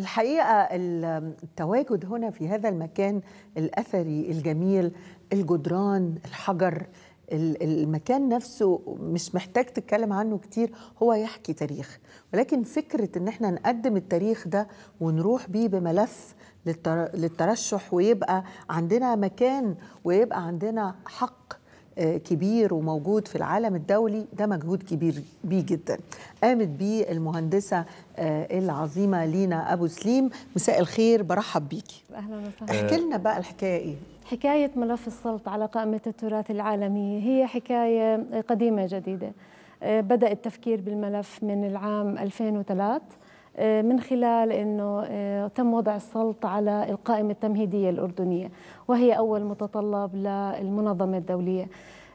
الحقيقه التواجد هنا في هذا المكان الاثري الجميل الجدران الحجر المكان نفسه مش محتاج تتكلم عنه كتير هو يحكي تاريخ ولكن فكرة ان احنا نقدم التاريخ ده ونروح بيه بملف للترشح ويبقى عندنا مكان ويبقى عندنا حق كبير وموجود في العالم الدولي ده مجهود كبير بيه جدا قامت بيه المهندسة آه، العظيمة لينا أبو سليم مساء الخير برحب بيكي أهلا وسهلا احكي لنا بقى الحكاية إيه حكاية ملف السلط على قائمة التراث العالمي هي حكاية قديمة جديدة آه، بدأ التفكير بالملف من العام 2003 آه، من خلال انه آه، تم وضع السلط على القائمه التمهيديه الاردنيه وهي اول متطلب للمنظمه الدوليه.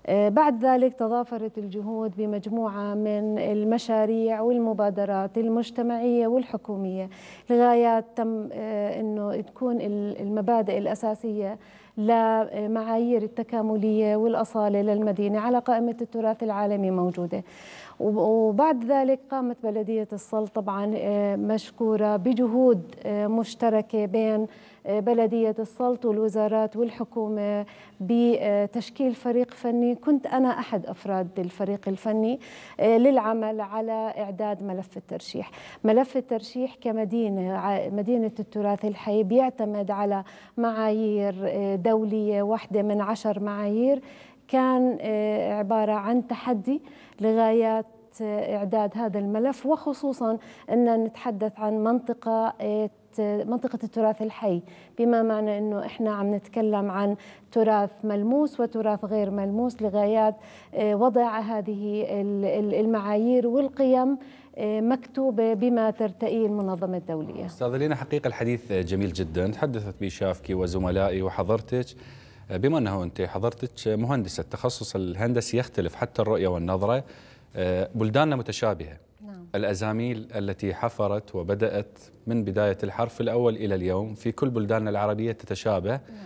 آه، بعد ذلك تضافرت الجهود بمجموعه من المشاريع والمبادرات المجتمعيه والحكوميه لغايات تم انه تكون المبادئ الاساسيه لمعايير آه، التكاملية والأصالة للمدينة على قائمة التراث العالمي موجودة وبعد ذلك قامت بلدية السلط طبعا آه، مشكورة بجهود آه، مشتركة بين بلدية السلط والوزارات والحكومة بتشكيل فريق فني كنت أنا أحد أفراد الفريق الفني للعمل على إعداد ملف الترشيح ملف الترشيح كمدينة مدينة التراث الحي بيعتمد على معايير دولية واحدة من عشر معايير كان آه، عبارة عن تحدي لغايات إعداد هذا الملف وخصوصا أن نتحدث عن منطقة منطقة التراث الحي بما معنى أنه إحنا عم نتكلم عن تراث ملموس وتراث غير ملموس لغايات آه، وضع هذه المعايير والقيم آه، مكتوبة بما ترتئيه المنظمة الدولية أستاذة لينا حقيقة الحديث جميل جدا تحدثت بي شافكي وزملائي وحضرتك بما أنه أنت حضرتك مهندسة التخصص الهندسي يختلف حتى الرؤية والنظرة آه، بلداننا متشابهة نعم. الأزاميل التي حفرت وبدأت من بداية الحرف الأول إلى اليوم في كل بلداننا العربية تتشابه نعم.